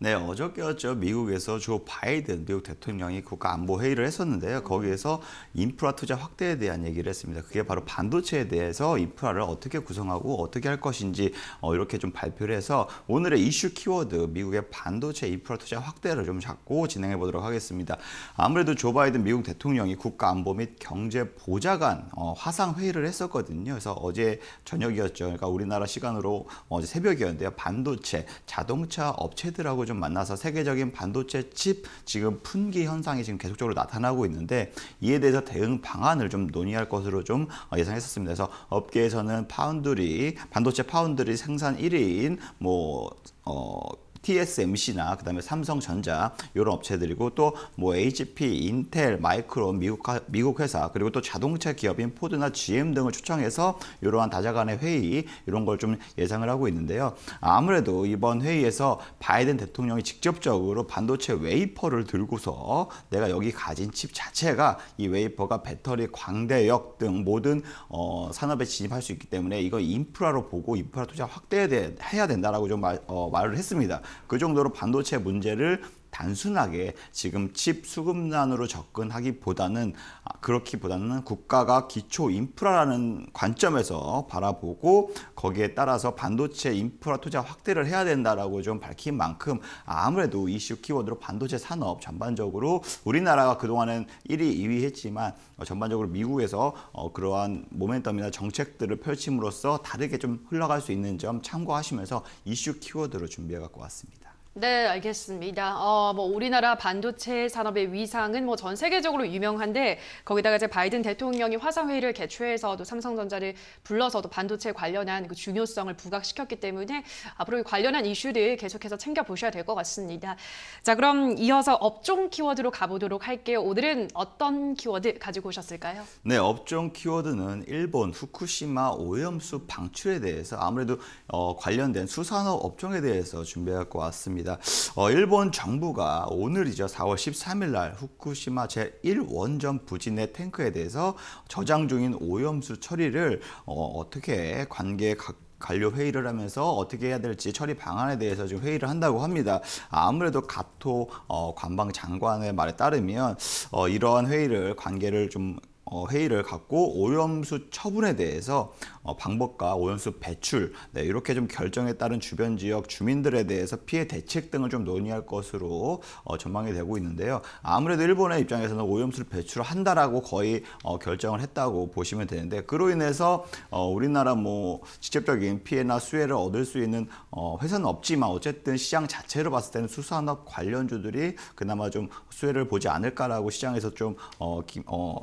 네, 어저께였죠. 미국에서 조 바이든 미국 대통령이 국가 안보 회의를 했었는데요. 거기에서 인프라 투자 확대에 대한 얘기를 했습니다. 그게 바로 반도체에 대해서 인프라를 어떻게 구성하고 어떻게 할 것인지 어, 이렇게 좀 발표를 해서 오늘의 이슈 키워드 미국의 반도체 인프라 투자 확대를 좀 잡고 진행해 보도록 하겠습니다. 아무래도 조 바이든 미국 대통령이 국가 안보 및 경제 보좌관 어, 화상 회의를 했었거든요. 그래서 어제 저녁이었죠. 그러니까 우리나라 시간으로 어제 새벽이었는데요. 반도체, 자동차 업체들하고 좀 만나서 세계적인 반도체 칩 지금 품귀 현상이 지금 계속적으로 나타나고 있는데 이에 대해서 대응 방안을 좀 논의할 것으로 좀 어, 예상했었습니다. 그래서 업계에서는 파운드리 반도체 파운드리 생산 1위인 뭐 어, TSMC나 그다음에 삼성전자 이런 업체들이고 또뭐 HP, 인텔, 마이크론 미국 미국 회사 그리고 또 자동차 기업인 포드나 GM 등을 초청해서 이러한 다자간의 회의 이런 걸 좀 예상을 하고 있는데요. 아무래도 이번 회의에서 바이든 대통령이 직접적으로 반도체 웨이퍼를 들고서 내가 여기 가진 칩 자체가 이 웨이퍼가 배터리, 광대역 등 모든 어, 산업에 진입할 수 있기 때문에 이거 인프라로 보고 인프라 투자 확대해야 된다라고 좀 말, 어, 말을 했습니다. 그 정도로 반도체 문제를 단순하게 지금 칩 수급난으로 접근하기보다는 아, 그렇기보다는 국가가 기초 인프라라는 관점에서 바라보고 거기에 따라서 반도체 인프라 투자 확대를 해야 된다라고 좀 밝힌 만큼 아무래도 이슈 키워드로 반도체 산업 전반적으로 우리나라가 그동안은 1위, 2위 했지만 어, 전반적으로 미국에서 어, 그러한 모멘텀이나 정책들을 펼침으로써 다르게 좀 흘러갈 수 있는 점 참고하시면서 이슈 키워드로 준비해 갖고 왔습니다. 네, 알겠습니다. 어, 뭐 우리나라 반도체 산업의 위상은 뭐 전 세계적으로 유명한데 거기다가 이제 바이든 대통령이 화상 회의를 개최해서도 삼성전자를 불러서도 반도체 관련한 그 중요성을 부각시켰기 때문에 앞으로 관련한 이슈를 계속해서 챙겨 보셔야 될 것 같습니다. 자, 그럼 이어서 업종 키워드로 가보도록 할게요. 오늘은 어떤 키워드 가지고 오셨을까요? 네, 업종 키워드는 일본 후쿠시마 오염수 방출에 대해서 아무래도 어, 관련된 수산업 업종에 대해서 준비하고 왔습니다. 있습니다. 어, 일본 정부가 오늘이죠. 4월 13일 날 후쿠시마 제1원전 부진의 탱크에 대해서 저장 중인 오염수 처리를 어, 어떻게 관계 각 관료 회의를 하면서 어떻게 해야 될지 처리 방안에 대해서 지금 회의를 한다고 합니다. 아무래도 가토 어, 관방 장관의 말에 따르면 어, 이러한 회의를 관계를 좀 어, 회의를 갖고 오염수 처분에 대해서 어, 방법과 오염수 배출 네, 이렇게 좀 결정에 따른 주변 지역 주민들에 대해서 피해 대책 등을 좀 논의할 것으로 어, 전망이 되고 있는데요. 아무래도 일본의 입장에서는 오염수를 배출한다라고 거의 어, 결정을 했다고 보시면 되는데 그로 인해서 어, 우리나라 뭐 직접적인 피해나 수혜를 얻을 수 있는 어, 회사는 없지만 어쨌든 시장 자체로 봤을 때는 수산업 관련주들이 그나마 좀 수혜를 보지 않을까라고 시장에서 좀 어, 어,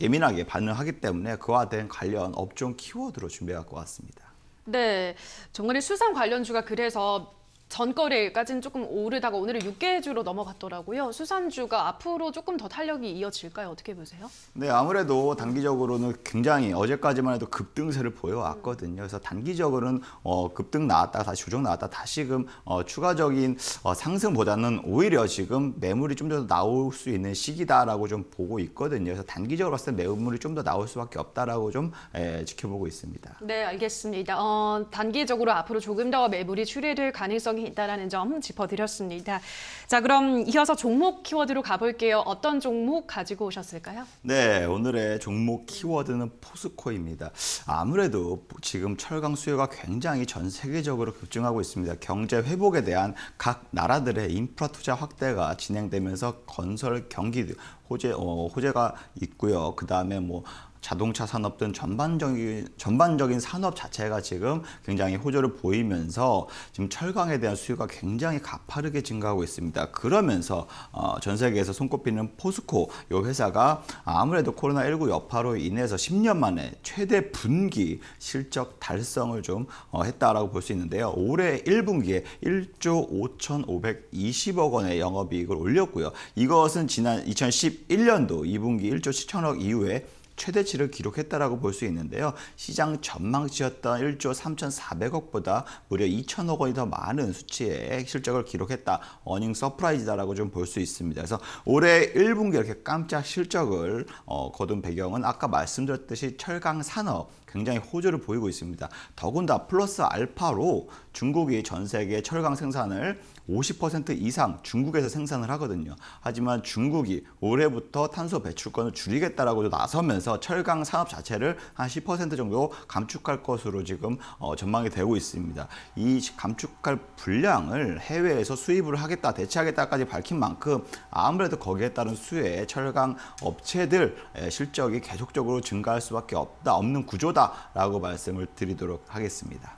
예민 예민하게 반응하기 때문에 그와 된 관련 업종 키워드로 준비해 갖고 왔습니다. 네, 정말 수상 관련주가 그래서 전거래까지는 조금 오르다가 오늘은 6개주로 넘어갔더라고요. 수산주가 앞으로 조금 더 탄력이 이어질까요? 어떻게 보세요? 네, 아무래도 단기적으로는 굉장히 어제까지만 해도 급등세를 보여왔거든요. 그래서 단기적으로는 어, 급등 나왔다 다시 조정 나왔다 다시금 어, 추가적인 어, 상승보다는 오히려 지금 매물이 좀 더 나올 수 있는 시기다라고 좀 보고 있거든요. 그래서 단기적으로 봤을 때 매물이 좀 더 나올 수밖에 없다라고 좀 에, 예, 지켜보고 있습니다. 네, 알겠습니다. 어, 단기적으로 앞으로 조금 더 매물이 출회될 가능성이 있다는 라점 짚어드렸습니다. 자, 그럼 이어서 종목 키워드로 가볼게요. 어떤 종목 가지고 오셨을까요? 네, 오늘의 종목 키워드는 포스코입니다. 아무래도 지금 철강 수요가 굉장히 전 세계적으로 급증하고 있습니다. 경제 회복에 대한 각 나라들의 인프라 투자 확대가 진행되면서 건설 경기 호재 어, 호재가 있고요. 그다음에 뭐 자동차 산업 등 전반적인 전반적인 산업 자체가 지금 굉장히 호조를 보이면서 지금 철강에 대한 수요가 굉장히 가파르게 증가하고 있습니다. 그러면서 어, 전 세계에서 손꼽히는 포스코 이 회사가 아무래도 코로나19 여파로 인해서 10년 만에 최대 분기 실적 달성을 좀 어, 했다라고 볼 수 있는데요. 올해 1분기에 1조 5,520억 원의 영업이익을 올렸고요. 이것은 지난 2011년도 2분기 1조 7천억 이후에 최대치를 기록했다라고 볼 수 있는데요. 시장 전망치였던 1조 3,400억보다 무려 2 0 0 0억 원이 더 많은 수치의 실적을 기록했다. 어닝 서프라이즈다라고 좀 볼 수 있습니다. 그래서 올해 1분기 이렇게 깜짝 실적을 어, 거둔 배경은 아까 말씀드렸듯이 철강 산업 굉장히 호조를 보이고 있습니다. 더군다 플러스 알파로 중국이 전 세계 철강 생산을 50% 이상 중국에서 생산을 하거든요. 하지만 중국이 올해부터 탄소 배출권을 줄이겠다라고 나서면서 철강 산업 자체를 한 10% 정도 감축할 것으로 지금 어, 전망이 되고 있습니다. 이 감축할 분량을 해외에서 수입을 하겠다, 대체하겠다까지 밝힌 만큼 아무래도 거기에 따른 수혜 철강 업체들 실적이 계속적으로 증가할 수밖에 없다, 없는 구조다. 라고 말씀을 드리도록 하겠습니다.